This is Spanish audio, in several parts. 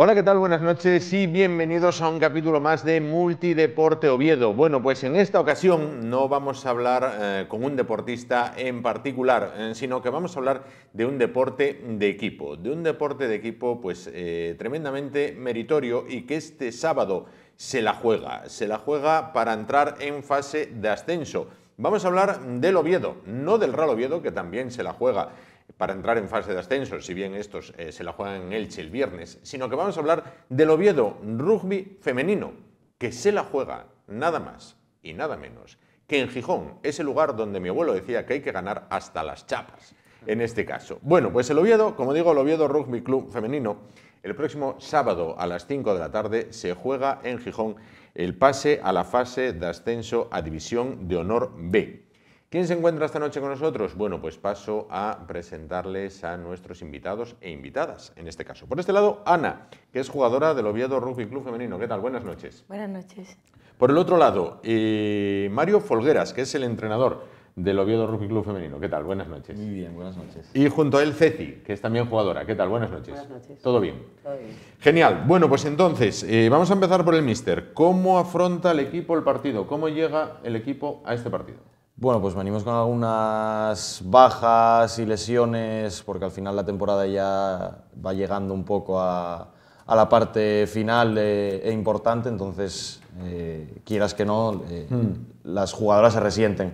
Hola, ¿qué tal? Buenas noches y bienvenidos a un capítulo más de Multideporte Oviedo. Bueno, pues en esta ocasión no vamos a hablar eh, con un deportista en particular, eh, sino que vamos a hablar de un deporte de equipo, de un deporte de equipo pues eh, tremendamente meritorio y que este sábado se la juega, se la juega para entrar en fase de ascenso. Vamos a hablar del Oviedo, no del Real Oviedo, que también se la juega para entrar en fase de ascenso, si bien estos eh, se la juegan en Elche el viernes, sino que vamos a hablar del Oviedo Rugby Femenino, que se la juega nada más y nada menos que en Gijón, ese lugar donde mi abuelo decía que hay que ganar hasta las chapas, en este caso. Bueno, pues el Oviedo, como digo, el Oviedo Rugby Club Femenino, el próximo sábado a las 5 de la tarde se juega en Gijón el pase a la fase de ascenso a División de Honor B. ¿Quién se encuentra esta noche con nosotros? Bueno, pues paso a presentarles a nuestros invitados e invitadas, en este caso. Por este lado, Ana, que es jugadora del Oviedo Rugby Club Femenino. ¿Qué tal? Buenas noches. Buenas noches. Por el otro lado, eh, Mario Folgueras, que es el entrenador del Oviedo Rugby Club Femenino. ¿Qué tal? Buenas noches. Muy bien, buenas noches. Y junto a él Ceci, que es también jugadora. ¿Qué tal? Buenas noches. Buenas noches. ¿Todo bien? Todo bien. Genial. Bueno, pues entonces, eh, vamos a empezar por el míster. ¿Cómo afronta el equipo el partido? ¿Cómo llega el equipo a este partido? Bueno, pues venimos con algunas bajas y lesiones, porque al final la temporada ya va llegando un poco a, la parte final e importante, entonces, eh, quieras que no, eh, hmm. las jugadoras se resienten.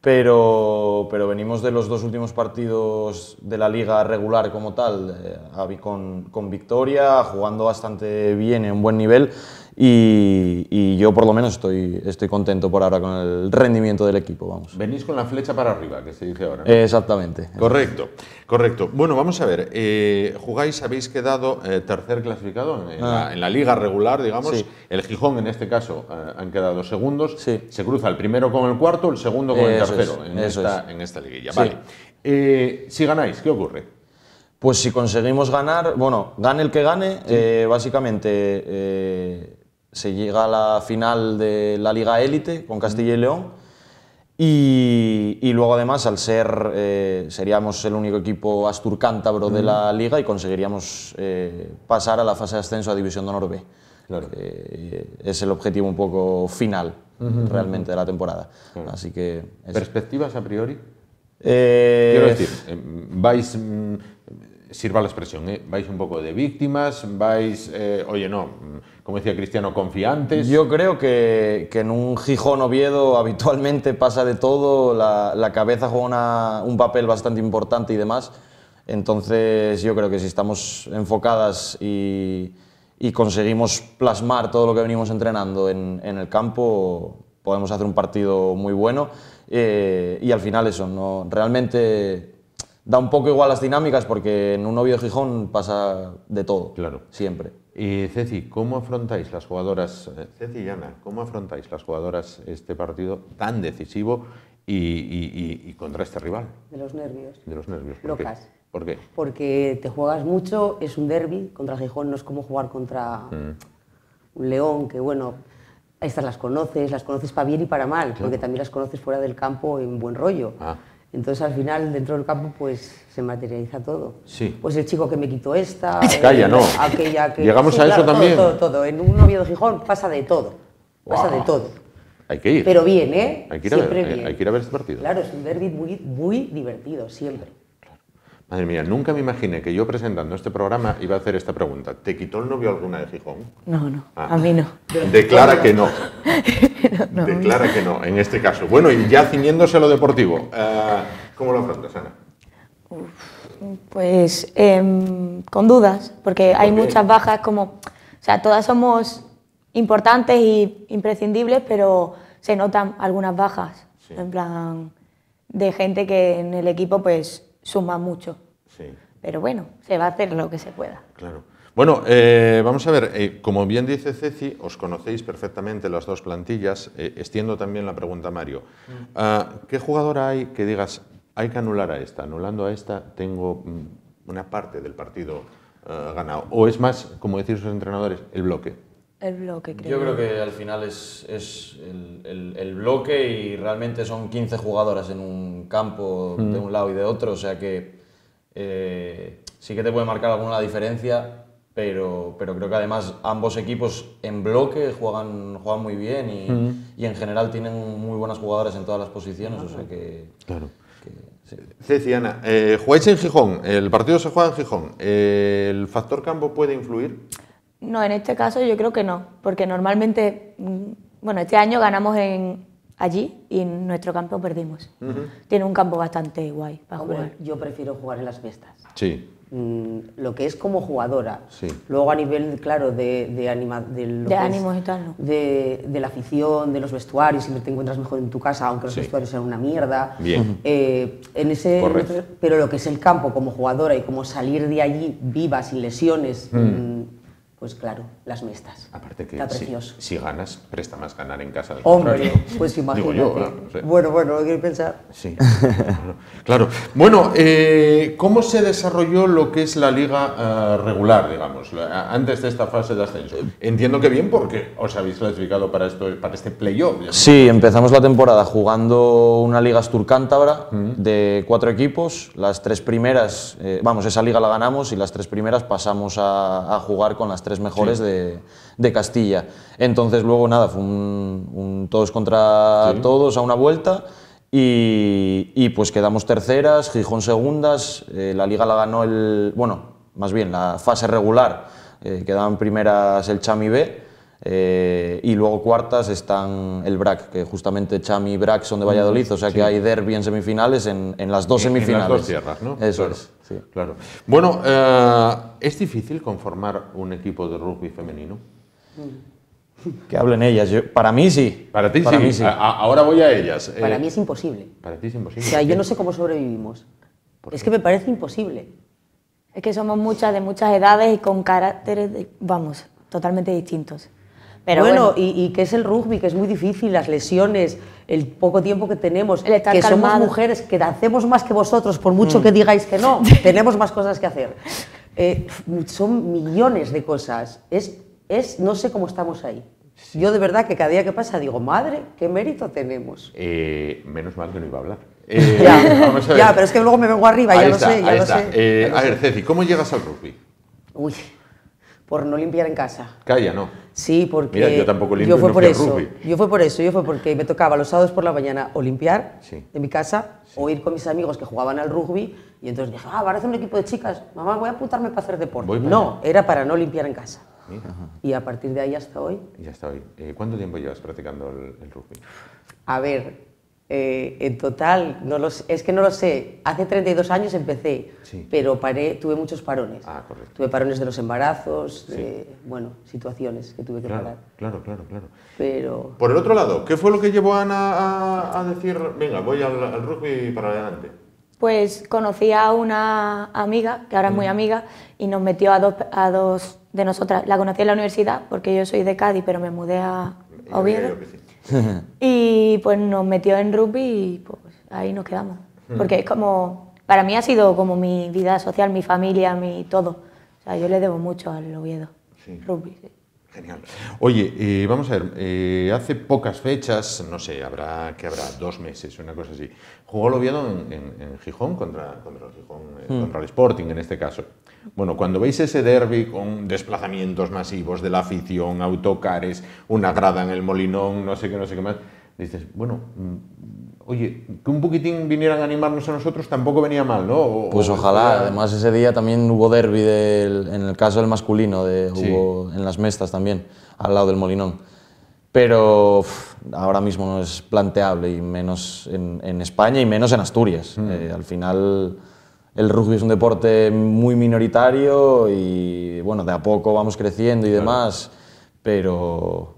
Pero, venimos de los dos últimos partidos de la liga regular como tal, eh, con, con victoria, jugando bastante bien, en buen nivel. Y, yo por lo menos estoy, estoy contento por ahora con el rendimiento del equipo. Vamos. Venís con la flecha para arriba, que se dice ahora. Exactamente. Correcto, correcto. Bueno, vamos a ver, eh, jugáis, habéis quedado eh, tercer clasificado ah. en, la, liga regular, digamos. El Gijón en este caso eh, han quedado segundos. Se cruza el primero con el cuarto, el segundo con el tercero en, esta, liguilla. Vale. si ganáis, ¿qué ocurre? Pues si conseguimos ganar, bueno, gane el que gane, básicamente se llega a la final de la Liga Élite con Castilla y León. Y, luego, además, al ser, eh, seríamos el único equipo asturcántabro de la liga y conseguiríamos eh, pasar a la fase de ascenso a División de Honor B. Eh, es el objetivo un poco final, realmente, de la temporada. Así que... ¿Perspectivas a priori? Quiero decir, em, vais... Mm, sirva la expresión, ¿eh? vais un poco de víctimas, vais, eh, oye, no, como decía Cristiano, confiantes. Yo creo que, que en un Gijón Oviedo habitualmente pasa de todo, la, la cabeza juega una, un papel bastante importante y demás. Entonces yo creo que si estamos enfocadas y, y conseguimos plasmar todo lo que venimos entrenando en, en el campo, podemos hacer un partido muy bueno. Eh, y al final eso, no, realmente da un poco igual las dinámicas porque en un novio de Gijón pasa de todo. Claro. Siempre. Y Ceci, ¿cómo afrontáis las jugadoras, eh, Ceci y Ana, cómo afrontáis las jugadoras este partido tan decisivo y, contra este rival? De los nervios. De los nervios. ¿Por Qué? ¿Por qué? Porque te juegas mucho, es un derby, contra Gijón no es como jugar contra mm. un león, que bueno, estas las conoces, las conoces para bien y para mal, porque también las conoces fuera del campo en buen rollo. Ah. Entonces al final dentro del campo pues se materializa todo. Sí. Pues el chico que me quitó esta, Calla, eh, no. aquella que... Llegamos a eso también. Todo, todo, En un novio de Gijón pasa de todo. Pasa de todo. Hay que ir. Pero bien, ¿eh? Hay que ir, siempre a, ver, eh, Hay que ir a ver este partido. Claro, es un derby muy divertido, siempre. Madre mía, nunca me imaginé que yo presentando este programa iba a hacer esta pregunta. ¿Te quitó el novio alguna de Gijón? No, no, ah. a mí no. Declara que no. Declara que no, en este caso. Bueno, y ya ciñéndose a lo deportivo, eh, ¿cómo lo afrontas, Ana? pues em, con dudas, porque hay muchas bajas como... O sea, todas somos importantes e imprescindibles, pero se notan algunas bajas, en plan de gente que en el equipo pues suma mucho. Pero bueno, se va a hacer lo que se pueda. Claro. Bueno, eh, vamos a ver, eh, como bien dice Ceci, os conocéis perfectamente las dos plantillas. Eh, extiendo también la pregunta a Mario. Mm. Ah, ¿Qué jugadora hay que digas, hay que anular a esta? Anulando a esta tengo mm, una parte del partido ganado. ¿O es más, como decís sus entrenadores, el bloque? Yo creo que al final es, el, bloque y realmente son 15 jugadoras en un campo de mm. un lado y de otro, o sea que eh, sí que te puede marcar alguna diferencia, pero, pero creo que además ambos equipos en bloque juegan, juegan muy bien y, mm. en general tienen muy buenas jugadoras en todas las posiciones, o sea que... Claro. Eh, jugáis en Gijón, el partido se juega en Gijón. ¿El factor campo puede influir? No, en este caso yo creo que no, porque normalmente, mm, bueno, este año ganamos en, allí y en nuestro campo perdimos. Tiene un campo bastante guay para jugar. yo prefiero jugar en las fiestas. Sí. Mm, lo que es como jugadora. Luego a nivel, claro, de, de, anima, de, de ánimos y tal, de, la afición, de los vestuarios, siempre te encuentras mejor en tu casa, aunque los vestuarios sean una mierda. Bien. Eh, en ese, pero lo que es el campo como jugadora y como salir de allí viva, sin lesiones, mm pues claro, las mixtas. Aparte que Está precioso. Si, ganas, presta más ganar en casa. Hombre, pues imagínate. Bueno, bueno, hay que pensar. Sí, claro. Bueno, eh, ¿cómo se desarrolló lo que es la liga eh, regular, digamos, antes de esta fase de ascenso? Entiendo que bien porque os habéis clasificado para, esto, para este playoff. Sí, empezamos la temporada jugando una liga Asturcántabra mm. de cuatro equipos. Las tres primeras, eh, vamos, esa liga la ganamos y las tres primeras pasamos a, a jugar con las tres mejores de, de, Castilla. Entonces luego nada, fue un, todos contra todos a una vuelta. Y, y, pues quedamos terceras, Gijón segundas, eh, la liga la ganó el, bueno, más bien la fase regular, eh, quedaban primeras el Chami B eh, y luego cuartas están el BRAC, que justamente Chami y BRAC son de Valladolid, mm, o sea que hay derby en semifinales en, en las dos semifinales. En las dos tierras, ¿no? Eso es. Claro. Bueno, eh, ¿es difícil conformar un equipo de rugby femenino? Mm. Que hablen ellas. para mí sí. Para ti sí. ahora voy a ellas. Eh, para mí es imposible. Para ti es imposible. O sea, yo no sé cómo sobrevivimos. Es que me parece imposible. Es que somos muchas, de muchas edades y con caracteres, vamos, totalmente distintos bueno, Y, que es el rugby, que es muy difícil, las lesiones, el poco tiempo que tenemos, que somos mujeres, que hacemos más que vosotros, por mucho mm. que digáis que no, tenemos más cosas que hacer. Eh, son millones de cosas. Es, es, no sé cómo estamos ahí. Yo de verdad que cada día que pasa digo, madre, qué mérito tenemos. Eh, menos mal que no iba a hablar. Eh, ya. pero es que luego me vengo arriba, ya lo sé, ya lo sé, a ver, Ceci, ¿cómo llegas al rugby? Uy, por no limpiar en casa. Calla, no. Sí, porque yo tampoco limpio yo fue por eso. Yo fue por eso, yo fue porque me tocaba los sábados por la mañana o limpiar de mi casa o ir con mis amigos que jugaban al rugby y entonces dije, ah, parece un equipo de chicas, mamá, voy a apuntarme para hacer deporte. no, era para no limpiar en casa. Y a partir de ahí hasta hoy. Y hasta hoy. Eh, ¿Cuánto tiempo llevas practicando el rugby? A ver, eh, en total, es que no lo sé. Hace 32 años empecé, pero paré, tuve muchos parones. Ah, tuve parones de los embarazos, de, bueno, situaciones que tuve que parar. Claro, claro, claro. Pero... Por el otro lado, ¿qué fue lo que llevó a Ana a, decir, venga, voy al, rugby para adelante? Pues conocí a una amiga, que ahora es muy amiga, y nos metió a dos, a dos de nosotras. La conocí en la universidad, porque yo soy de Cádiz, pero me mudé a Oviedo. y pues nos metió en rugby y pues ahí nos quedamos. Mm. Porque es como, para mí ha sido como mi vida social, mi familia, mi todo. O sea, yo le debo mucho al Oviedo. Sí. Rugby, Genial. Oye, eh, vamos a ver, eh, hace pocas fechas, no sé, habrá que habrá dos meses, una cosa así, jugó el Oviedo en, Gijón contra, eh, mm. contra el Sporting en este caso. Bueno, cuando veis ese derby con desplazamientos masivos de la afición, autocares, una grada en el molinón, no sé qué, no sé qué más, dices, bueno, mm, oye, que un poquitín vinieran a animarnos a nosotros tampoco venía mal, ¿no? pues ojalá, además ese día también hubo derby en el caso del masculino, hubo en las mestas también, al lado del molinón. Pero ahora mismo no es planteable, y menos en, España y menos en Asturias. Mm. Eh, al final el rugby es un deporte muy minoritario y bueno, de a poco vamos creciendo y demás, pero,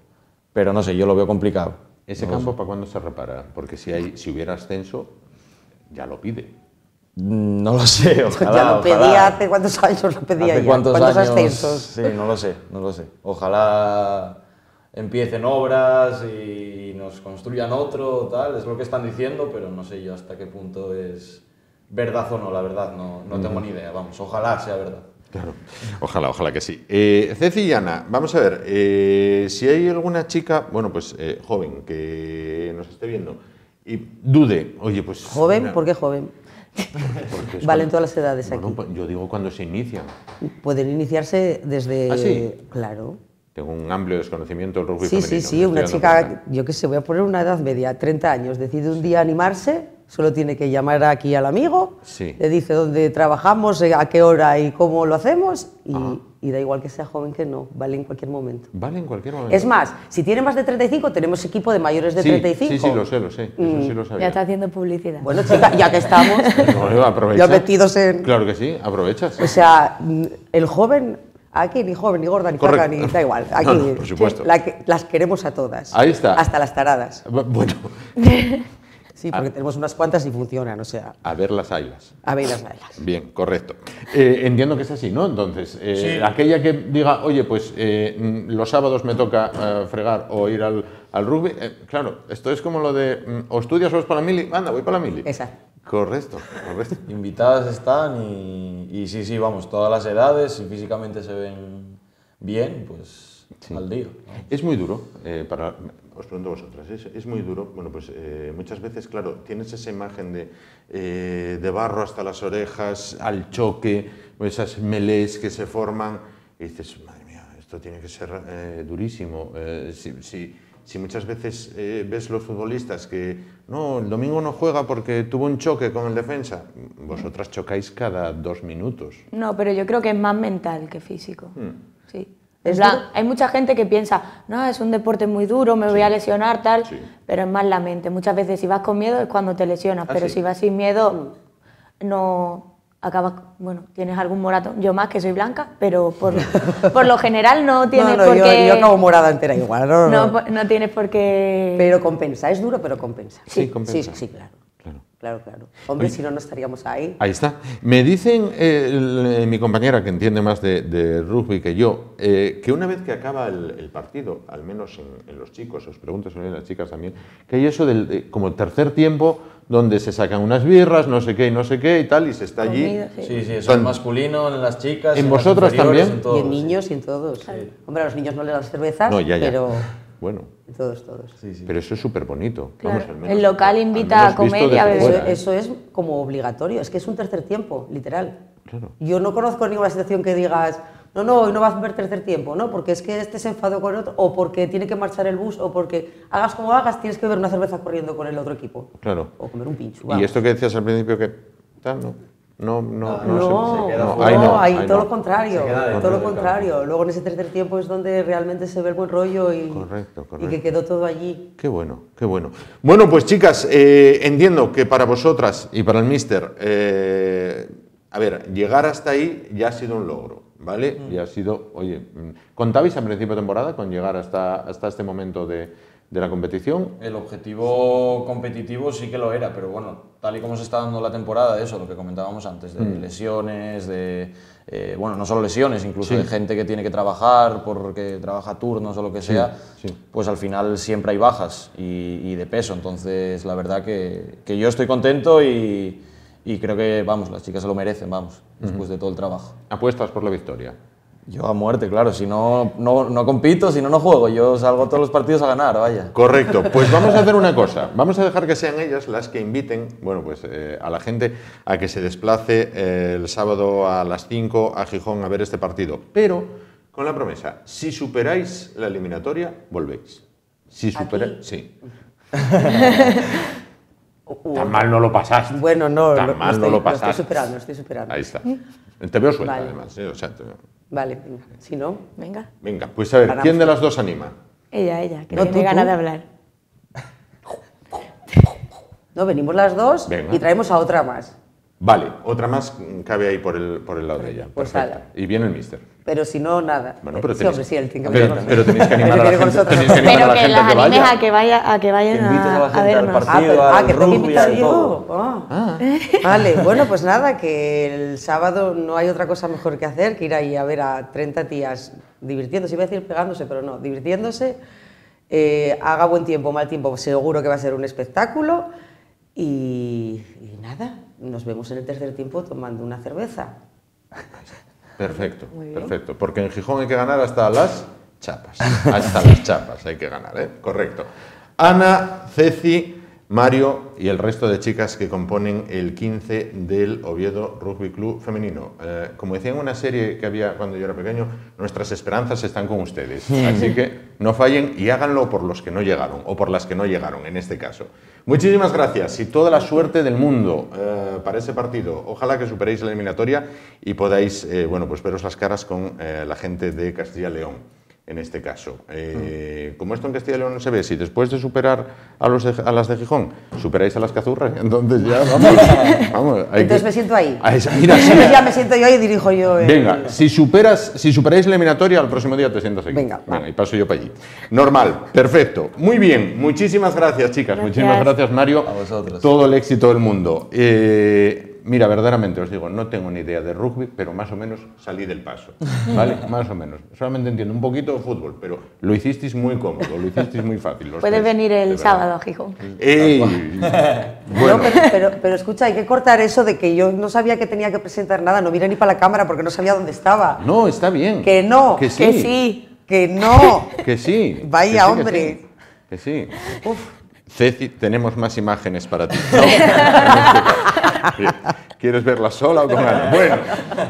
pero no sé, yo lo veo complicado. ¿Ese campo para cuándo se repara? Porque si, hay, si hubiera ascenso, ya lo pide. Mm, no lo sé, ojalá. ya lo pedía hace cuántos años, lo pedía Cuántos, años? Sí, no lo sé, no lo sé. Ojalá empiecen obras y nos construyan otro, tal, es lo que están diciendo, pero no sé yo hasta qué punto es verdad o no, la verdad, no, tengo ni idea, vamos, ojalá sea verdad. Claro, ojalá, ojalá que sí. Eh, Ceci y Ana, vamos a ver, eh, si hay alguna chica, bueno, pues eh, joven, que nos esté viendo y dude, oye, pues... ¿Joven? ¿Por qué joven? valen todas las edades aquí. Pues, yo digo cuando se inician. Pueden iniciarse desde... ¿Ah, claro. Tengo un amplio desconocimiento del rugby Sí, femenino, sí, sí, una chica, yo qué sé, voy a poner una edad media, 30 años, decide un día animarse solo tiene que llamar aquí al amigo, le dice dónde trabajamos, eh, a qué hora y cómo lo hacemos, y, da igual que sea joven que no, vale en cualquier momento. Vale en cualquier momento. Es más, si tiene más de 35, tenemos equipo de mayores de 35. Sí, sí, lo sé, lo sé, mm. Ya está haciendo publicidad. Bueno, chica, ya que estamos, ya metidos en... Claro que sí, aprovechas. O sea, el joven Aquí ni joven, ni gorda, ni perra, ni da igual. Aquí por supuesto. las queremos a todas. Ahí está. Hasta las taradas. Bueno. Sí, ah. porque tenemos unas cuantas y funcionan, o sea. A ver las ailas. A ver las ailas. Bien, correcto. Eh, entiendo que es así, ¿no? Entonces, eh, aquella que diga, oye, pues eh, mm, los sábados me toca fregar o ir al, al rugby, claro, esto es como lo de, mm, o estudias o es para la mili, anda, voy para la mili. Exacto. Correcto, correcto. Invitadas están y, y sí, sí, vamos, todas las edades, si físicamente se ven bien, pues es muy duro, eh, para, os pregunto vosotras, ¿es, es muy duro, bueno, pues eh, muchas veces, claro, tienes esa imagen de, eh, de barro hasta las orejas, al choque, pues, esas melés que se forman, y dices, madre mía, esto tiene que ser durísimo. si, si muchas veces ves los futbolistas que no, el domingo no juega porque tuvo un choque con el defensa, vosotras chocáis cada dos minutos. No, pero yo creo que es más mental que físico. Hmm hay mucha gente que piensa, no, es un deporte muy duro, me voy a lesionar, tal, pero es más la mente. Muchas veces si vas con miedo es cuando te lesionas, ah, pero si vas sin miedo mm. no acabas, bueno, tienes algún morato Yo más que soy blanca, pero por, lo general no tienes por qué... Yo, yo morada entera igual, no, no, no. tienes por qué... Pero compensa, es duro, pero compensa. Sí, compensa. Sí, sí, claro. Claro, claro. Hombre, si no, no estaríamos ahí. Ahí está. Me dicen eh, eh, mi compañera, que entiende más de, rugby que yo, eh, que una vez que acaba el, partido, al menos en, los chicos, os pregunto en las chicas también, que hay eso del como tercer tiempo donde se sacan unas birras, no sé qué y no sé qué y tal, y se está allí. sí, sí, eso en masculino, en las chicas. En, en vosotras también. y en niños y en todos. Hombre, a los niños no les dan cervezas, pero bueno. Todos, todos. Pero eso es súper bonito. el local invita a comer a Eso es como obligatorio, es que es un tercer tiempo, literal. Yo no conozco ninguna situación que digas, no, no, hoy no vas a ver tercer tiempo, ¿no? Porque es que este se enfadó con otro, o porque tiene que marchar el bus, o porque hagas como hagas, tienes que beber una cerveza corriendo con el otro equipo. Claro. O comer un pincho. Y esto que decías al principio que tal, ¿no? No, no, no. No, no, hay, todo lo contrario. Todo lo contrario. Luego en ese tercer tiempo es donde realmente se ve el buen rollo y, y que quedó todo allí. Qué bueno, qué bueno. Bueno, pues chicas, eh, entiendo que para vosotras y para el mister, eh, a ver, llegar hasta ahí ya ha sido un logro, ¿vale? Mm. Ya ha sido, oye, mm, ¿contabais a principio de temporada con llegar hasta, hasta este momento de, de la competición. El objetivo competitivo sí que lo era, pero bueno, tal y como se está dando la temporada, eso, lo que comentábamos antes, de mm. lesiones, de, eh, bueno, no solo lesiones, incluso de gente que tiene que trabajar porque trabaja turnos o lo que sea, pues al final siempre hay bajas y, y, de peso, entonces la verdad que, que yo estoy contento y, y, creo que, vamos, las chicas se lo merecen, vamos, después de todo el trabajo. Apuestas por la victoria. Yo a muerte, claro. Si no, no, compito, si no, no juego. Yo salgo todos los partidos a ganar, vaya. Correcto. Pues vamos a hacer una cosa. Vamos a dejar que sean ellas las que inviten, bueno, pues eh, a la gente a que se desplace eh, el sábado a las 5 a Gijón a ver este partido. Pero con la promesa, si superáis la eliminatoria, volvéis. Si superáis... Sí. Tan mal no lo pasaste. Bueno, no, Tan mal no lo pasaste. Lo estoy superando, estoy superando. Ahí está. Te veo suelta, además. Eh, Vale, Si no. Venga. Venga, pues a ver, ¿quién de las dos anima? Ella, ella, que no, tiene ganas de hablar. No, venimos las dos y traemos a otra más. Vale, otra más mm, cabe ahí por el, por el lado de ella. Pues y viene el mister. Pero si no, nada. Bueno, pero tenéis, sí, el pero, pero tenéis que animar a que, que, gente que a que, vaya, a que vayan a, a, a, partido, ah, ah, que tengo que invitar yo. Ah. Ah. Vale, bueno, pues nada, que el sábado no hay otra cosa mejor que hacer que ir ahí a ver a 30 tías divirtiéndose. Iba a decir pegándose, pero no, divirtiéndose. Eh, haga buen tiempo mal tiempo, seguro que va a ser un espectáculo y, nada, nos vemos en el tercer tiempo tomando una cerveza. Perfecto, perfecto. Porque en Gijón hay que ganar hasta las chapas. Hasta las chapas hay que ganar, ¿eh? Correcto. Ana, Ceci, Mario y el resto de chicas que componen el 15 del Oviedo Rugby Club Femenino. Eh, como decía en una serie que había cuando yo era pequeño, nuestras esperanzas están con ustedes. Así que no fallen y háganlo por los que no llegaron o por las que no llegaron en este caso. Muchísimas gracias y toda la suerte del mundo eh, para ese partido. Ojalá que superéis la eliminatoria y podáis, eh, bueno, pues veros las caras con la gente de Castilla y León en este caso. Eh, Como esto en Castilla y León no se ve, si después de superar a, los a las de Gijón superáis a las cazurras, entonces ya vamos. entonces me siento ahí. Ah, mira, ya me siento yo y dirijo yo. Eh. Venga, si, superas, si superáis la eliminatoria, al próximo día te sientas aquí. Venga, y paso yo para allí. Normal, perfecto. Muy bien, muchísimas gracias, chicas. Muchísimas gracias, Mario. A vosotros. Todo el éxito del mundo. Eh, mira, verdaderamente os digo, no tengo ni idea de rugby, pero más o menos salí del paso, ¿vale? más o menos. Solamente entiendo un poquito de fútbol, pero lo hicisteis muy cómodo, lo hicisteis muy fácil. Puedes venir el sábado, Gijón. pero, escucha, hay que cortar eso de que yo no sabía que tenía que presentar nada, no miré ni para la cámara porque no sabía dónde estaba. No, está bien. Que no. Que sí. Que sí. Que no. que sí. Vaya, hombre. Que sí. Que sí. Uf. Ceci, tenemos más imágenes para ti. ¿Quieres verla sola o con Ana? Bueno,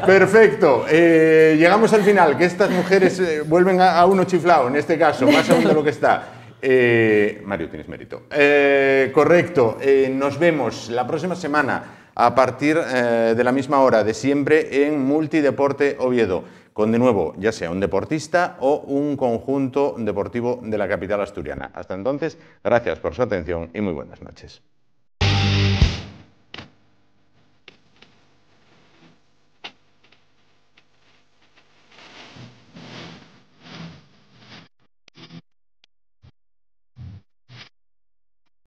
perfecto. Eh, llegamos al final, que estas mujeres eh, vuelven a, uno chiflado, en este caso, más aún de lo que está. Eh, Mario, tienes mérito. correcto, nos vemos la próxima semana a partir de la misma hora de siempre en Multideporte Oviedo con de nuevo ya sea un deportista o un conjunto deportivo de la capital asturiana. Hasta entonces, gracias por su atención y muy buenas noches.